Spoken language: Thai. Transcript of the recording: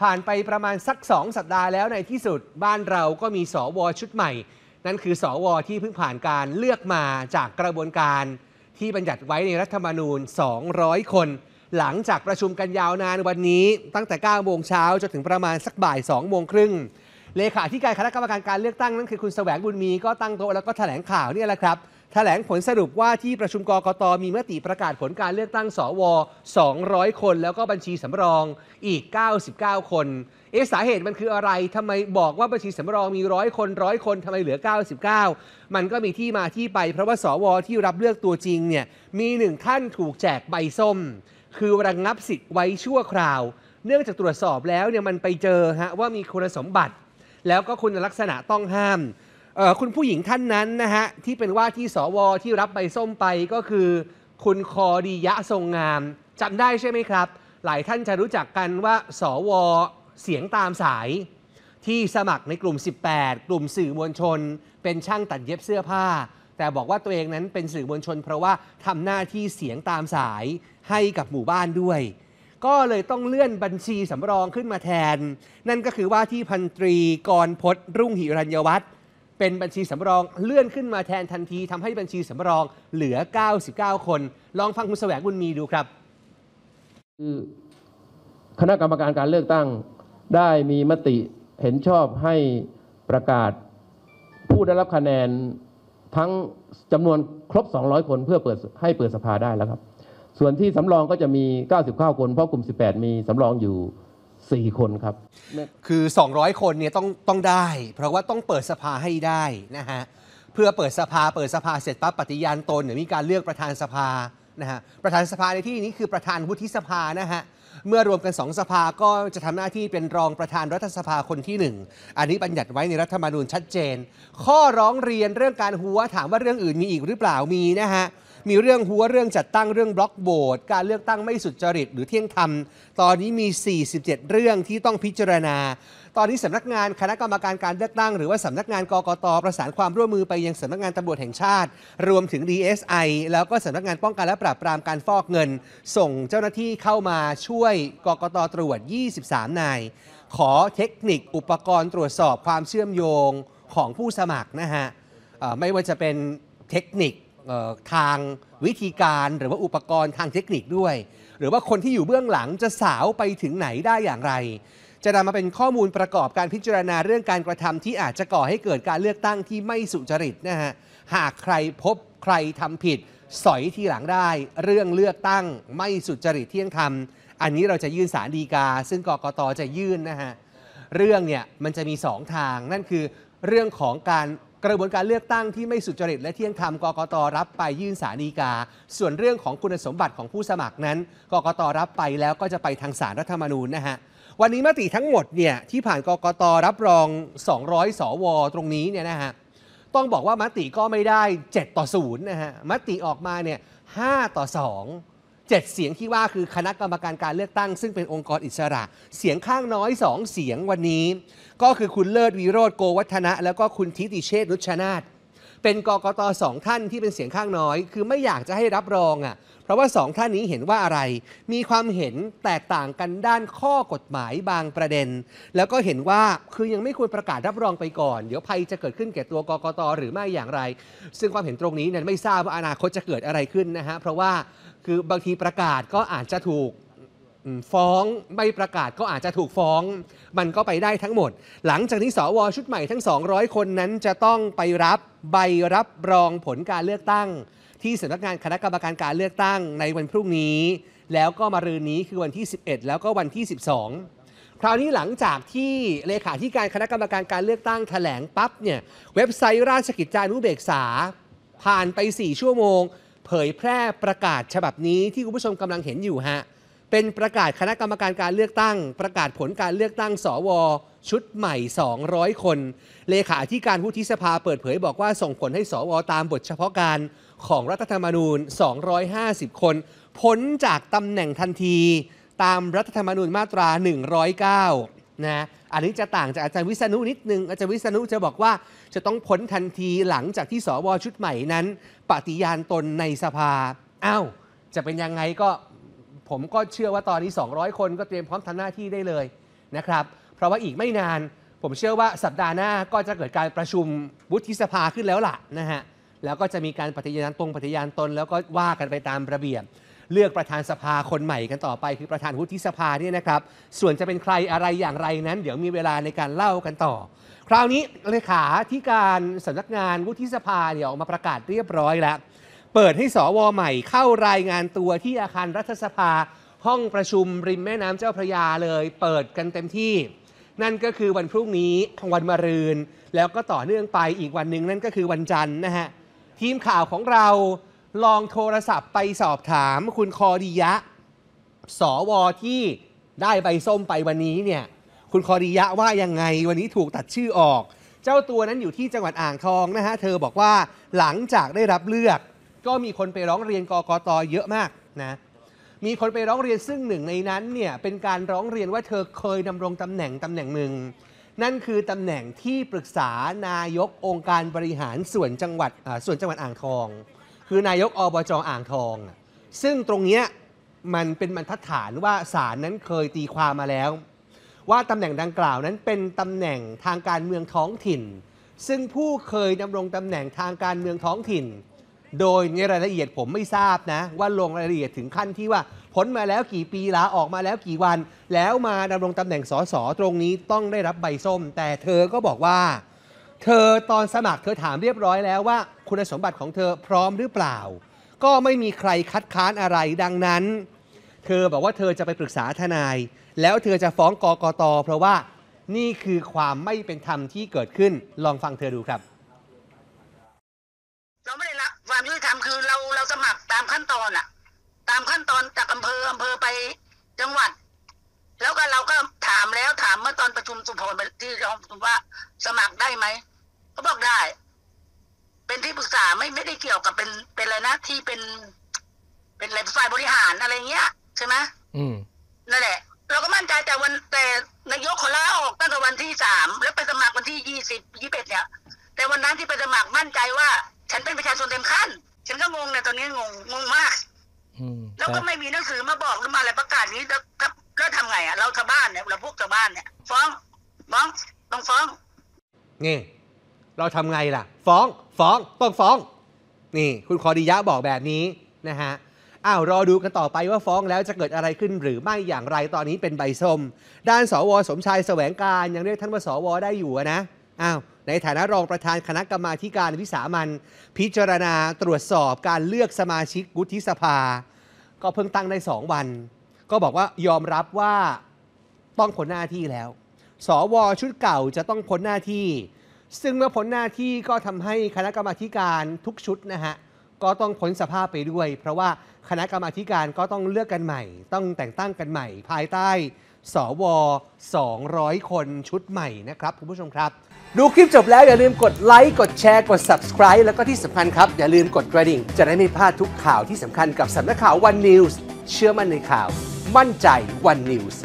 ผ่านไปประมาณสัก 2 สัปดาห์แล้วในที่สุดบ้านเราก็มีสวชุดใหม่ นั่นคือสว ที่เพิ่งผ่านการเลือกมาจากกระบวนการที่บัญญัติไว้ในรัฐธรรมนูญ 200 คน หลังจากประชุมกันยาวนานวันนี้ตั้งแต่9โมงเช้าจนถึงประมาณสักบ่าย2โมงครึ่ง เลขาธิการคณะกรรมการการเลือกตั้งนั่นคือคุณแสวงบุญมีก็ตั้งโต๊ะแล้วก็แถลงข่าวนี่แหละครับแถลงผลสรุปว่าที่ประชุมกกตมีมติประกาศผลการเลือกตั้งสว200 คนแล้วก็บัญชีสำรองอีก 99 คน เอ๊ะสาเหตุมันคืออะไร ทำไมบอกว่าบัญชีสำรองมีร้อยคนร้อยคนทำไมเหลือ 99 มันก็มีที่มาที่ไป เพราะว่าสวที่รับเลือกตัวจริงเนี่ยมีหนึ่งท่านถูกแจกใบส้ม คือระงงับสิทธิ์ไว้ชั่วคราว เนื่องจากตรวจสอบแล้วเนี่ยมันไปเจอฮะว่ามีคุณสมบัติ แล้วก็คุณลักษณะต้องห้ามคุณผู้หญิงท่านนั้นนะฮะที่เป็นว่าที่สวที่รับใบส้มไปก็คือ คุณคอดียะทรงงามจำได้ใช่ไหมครับ หลายท่านจะรู้จักกันว่า สวเสียงตามสาย ที่สมัครในกลุ่ม 18 กลุ่มสื่อมวลชน เป็นช่างตัดเย็บเสื้อผ้า แต่บอกว่าตัวเองนั้นเป็นสื่อมวลชนเพราะว่าทำหน้าที่เสียงตามสายให้กับหมู่บ้านด้วย ก็เลยต้องเลื่อนบัญชีสำรองขึ้นมาแทน นั่นก็คือว่าที่พันตรีกรพศรุ่งหิรัญวัฒน์เป็นบัญชีสำรองเลื่อนขึ้นมาแทนทันทีทำให้บัญชีสำรองเหลือ 99 คนลองฟังคุณแสวงบุญมีดูครับคือคณะกรรมการการเลือกตั้งได้มีมติเห็นชอบให้ประกาศผู้ได้รับคะแนนทั้งจำนวนครบ 200 คนเพื่อเปิดให้เปิดสภาได้แล้วครับ ส่วนที่สำรองก็จะมี 99 คนเพราะกลุ่ม 18 มีสำรองอยู่4 คนครับคือ 200 คนเนี่ยต้องต้องได้ เพราะว่าต้องเปิดสภาให้ได้นะฮะเพื่อเปิดสภาเปิดสภาเสร็จปั๊บปฏิญาณตนเนี่ยมีการเลือกประธานสภานะฮะประธานสภาในที่นี้คือประธานวุฒิสภานะฮะเมื่อรวมกันสองสภาก็จะทำหน้าที่เป็นรองประธานรัฐสภาคนที่ 1 อันนี้บัญญัติไว้ในรัฐธรรมนูญชัดเจน ข้อร้องเรียนเรื่องการหัวถามว่าเรื่องอื่นมีอีกหรือเปล่ามีนะฮะมีเรื่องหัวเรื่องจัดตั้งเรื่องบล็อกโบวตการเลือกตั้งไม่สุจริต หรือเที่ยงธรรม ตอนนี้มี 47 เรื่องที่ต้องพิจารณา ตอนนี้สำนักงานคณะกรรมการการเลือกตั้งหรือว่าสำนักงานกกตประสานความร่วมมือไปยังสำนักงานตำรวจแห่งชาติ รวมถึง DSI แล้วก็สำนักงานป้องกันและปราบปรามการฟอกเงิน ส่งเจ้าหน้าที่เข้ามาช่วยกกตตรวจ 23 นายขอเทคนิคอุปกรณ์ตรวจสอบความเชื่อมโยงของผู้สมัครนะฮะไม่ว่าจะเป็นเทคนิคทางวิธีการหรือว่าอุปกรณ์ทางเทคนิคด้วย หรือว่าคนที่อยู่เบื้องหลังจะสาวไปถึงไหนได้อย่างไร จะนำมาเป็นข้อมูลประกอบการพิจารณาเรื่องการกระทำที่อาจจะก่อให้เกิดการเลือกตั้งที่ไม่สุจริตนะฮะหากใครพบใครทำผิดสอยที่หลังได้ เรื่องเลือกตั้งไม่สุจริตเที่ยงธรรมอันนี้เราจะยื่นสารดีกาซึ่งกกตจะยื่นนะฮะเรื่องเนี่ยมันจะมี 2 ทาง นั่นคือเรื่องของการกระบวนการเลือกตั้งที่ไม่สุจริตและเที่ยงธรรม กกต รับไปยื่นสารีกา ส่วนเรื่องของคุณสมบัติของผู้สมัครนั้น กกต รับไปแล้วก็จะไปทางสารรัฐธรรมนูญนะฮะ วันนี้มติทั้งหมดเนี่ยที่ผ่านกกต รับรอง 200 สว ตรงนี้เนี่ยนะฮะ ต้องบอกว่ามติก็ไม่ได้ 7 ต่อ 0 นะฮะ มติออกมาเนี่ย 5 ต่อ 2 7เสียงที่ว่าคือคณะกรรมการการเลือกตั้ง ซึ่งเป็นองค์กรอิสระ เสียงข้างน้อย 2 เสียงวันนี้ ก็คือคุณเลิศวีโรธโกวัฒนะ แล้วก็คุณทิติเชษนุชนาธเป็นกกตสองท่านที่เป็นเสียงข้างน้อย คือไม่อยากจะให้รับรองอ่ะเพราะว่าสองท่านนี้เห็นว่าอะไร มีความเห็นแตกต่างกันด้านข้อกฎหมายบางประเด็น แล้วก็เห็นว่าคือยังไม่ควรประกาศรับรองไปก่อน เดี๋ยวภัยจะเกิดขึ้นแก่ตัวกกตหรือไม่อย่างไร ซึ่งความเห็นตรงนี้นั้นไม่ทราบว่าอนาคตจะเกิดอะไรขึ้นนะฮะเพราะว่าคือบางทีประกาศก็อาจจะถูกฟ้อง ไม่ประกาศก็อาจจะถูกฟ้อง มันก็ไปได้ทั้งหมด หลังจากนี้สวชุดใหม่ทั้ง 200 คนนั้น จะต้องไปรับใบรับรองผลการเลือกตั้ง ที่สำนักงานคณะกรรมการการเลือกตั้งในวันพรุ่งนี้ แล้วก็มารืนนี้คือวันที่ 11 แล้วก็วันที่ 12คราวนี้หลังจากที่เลขาธิการคณะกรรมการการเลือกตั้งถแถลงปั๊บเนี่ยเว็บไซต์ราชกิจจานุเบกษา ผ่านไป 4 ชั่วโมง เผยแพร่ประกาศฉบับนี้ที่คุณผู้ชมกำลังเห็นอยู่ฮะเป็นประกาศคณะกรรมการการเลือกตั้ง ประกาศผลการเลือกตั้งสวชุดใหม่ 200 คนเลขาธิการผู้ที่สภาเปิดเผยบอกว่าส่งผลให้ สวตามบทเฉพาะการของรัฐธรรมนูญ 250 คน พ้นจากตำแหน่งทันทีตามรัฐธรรมนูญมาตรา 109 นะอันนี้จะต่างจากอาจารย์วิษณุนิดนึง อาจารย์วิษณุจะบอกว่าจะต้องพ้นทันทีหลังจากที่สวชุดใหม่นั้น ปฏิญาณตนในสภาอ้าวจะเป็นยังไงก็ผมก็เชื่อว่าตอนนี้ 200 คนก็เตรียมพร้อมทำหน้าที่ได้เลยนะครับ เพราะว่าอีกไม่นานผมเชื่อว่าสัปดาห์หน้าก็จะเกิดการประชุมวุฒิสภาขึ้นแล้วล่ะนะฮะ แล้วก็จะมีการปฏิญาณตรงปฏิญาณตนแล้วก็ว่ากันไปตามระเบียบ เลือกประธานสภาคนใหม่กันต่อไป คือประธานวุฒิสภาเนี่ยนะครับ ส่วนจะเป็นใครอะไรอย่างไรนั้น เดี๋ยวมีเวลาในการเล่ากันต่อ คราวนี้เลขาที่การสำนักงานวุฒิสภาเดี๋ยออกมาประกาศเรียบร้อยแล้วเปิดให้สวใหม่เข้ารายงานตัวที่อาคารรัฐสภา ห้องประชุมริมแม่น้ำเจ้าพระยาเลย เปิดกันเต็มที่ นั่นก็คือวันพรุ่งนี้ วันมะรืน แล้วก็ต่อเนื่องไปอีกวันหนึ่งนั่นก็คือวันจันทร์นะฮะ ทีมข่าวของเราลองโทรศัพท์ไปสอบถามคุณคอดียะสวที่ได้ใบส้มไปวันนี้เนี่ยคุณคอดียะว่ายังไงวันนี้ถูกตัดชื่อออก เจ้าตัวนั้นอยู่ที่จังหวัดอ่างทองนะฮะเธอบอกว่าหลังจากได้รับเลือกก็มีคนไปร้องเรียนกกตเยอะมากนะมีคนไปร้องเรียนซึ่งหนึ่งในนั้นเนี่ยเป็นการร้องเรียนว่าเธอเคยดำรงตำแหน่งตำแหน่งหนึ่งนั่นคือตำแหน่งที่ปรึกษานายก องค์การบริหารส่วนจังหวัดส่วนจังหวัดอ่างทอง คือนายกอบจอ่างทอง ซึ่งตรงเนี้ยมันเป็นบรรทัดฐานว่าศาลนั้นเคยตีความมาแล้ว ว่าตำแหน่งดังกล่าวนั้นเป็นตำแหน่งทางการเมืองท้องถิ่น ซึ่งผู้เคยดำรงตำแหน่งทางการเมืองท้องถิ่นโดยในรายละเอียดผมไม่ทราบนะว่าลงรายละเอียดถึงขั้นที่ว่าพ้นมาแล้วกี่ปีลาออกมาแล้วกี่วันแล้วมาดำรงตำแหน่งสสตรงนี้ต้องได้รับใบส้ม แต่เธอก็บอกว่าเธอตอนสมัครเธอถามเรียบร้อยแล้วว่าคุณสมบัติของเธอพร้อมหรือเปล่า ก็ไม่มีใครคัดค้านอะไรดังนั้น เธอบอกว่าเธอจะไปปรึกษาทนาย แล้วเธอจะฟ้องกกตเพราะว่านี่คือความไม่เป็นธรรมที่เกิดขึ้น ลองฟังเธอดูครับจังหวัดแล้วก็เราก็ถามแล้วถามเมื่อตอนประชุมสุพรรณที่รองว่าสมัครได้ไหมเขาบอกได้ เป็นที่ปรึกษาไม่ไม่ได้เกี่ยวกับเป็นเป็นอะไรนะที่เป็น เป็นอะไรฝ่ายบริหารอะไรเงี้ยใช่ไหมอืมนั่นแหละ เราก็มั่นใจแต่วันแต่นายกขอลาออกตั้งแต่วันที่สามแล้วไปสมัครวันที่ยี่สิบยี่สิบเอ็ดเนี่ย แต่วันนั้นที่ไปสมัครมั่นใจว่า ฉันเป็นประชาชนเต็มขั้น ฉันก็งงเนี่ยตอนนี้งงงงมากแล้วก็ไม่มีหนังสือมาบอกหรือมาอะไรประกาศนี้แล้วแล้วทำไงอ่ะเราชาวบ้านเนี่ยเราพวกชาวบ้านเนี่ยฟ้องฟ้องต้องฟ้อง นี่ เราทำไงล่ะ ฟ้องฟ้องต้องฟ้องนี่คุณขอดียะบอกแบบนี้นะฮะอ้าว รอดูกันต่อไปว่าฟ้องแล้วจะเกิดอะไรขึ้นหรือไม่อย่างไรตอนนี้เป็นใบส้มด้านสวสมชายแสวงการยังเรียกท่านว่าสวได้อยู่นะอ้าวในฐานะรองประธานคณะกรรมาการวิสามันพิจารณาตรวจสอบการเลือกสมาชิกวุฒิสภา ก็เพิ่งตั้งได้สองวัน ก็บอกว่ายอมรับว่าต้องพ้นหน้าที่แล้ว สว ชุดเก่าจะต้องพ้นหน้าที่ ซึ่งเมื่อพ้นหน้าที่ก็ทำให้คณะกรรมาการทุกชุดนะฮะก็ต้องพ้นสภาพไปด้วย เพราะว่าคณะกรรมาการก็ต้องเลือกกันใหม่ ต้องแต่งตั้งกันใหม่ภายใต้สวอ200 คนชุดใหม่นะครับคุณผู้ชมครับดูคลิปจบแล้ว อย่าลืมกดไลค์กดแชร์กด subscribe แล้วก็ที่สำคัญครับ อย่าลืมกดกระดิ่งจะได้ไม่พลาดทุกข่าวที่สำคัญกับสำนักข่าววันนิวส์เชื่อมั่นในข่าว มั่นใจวันนิวส์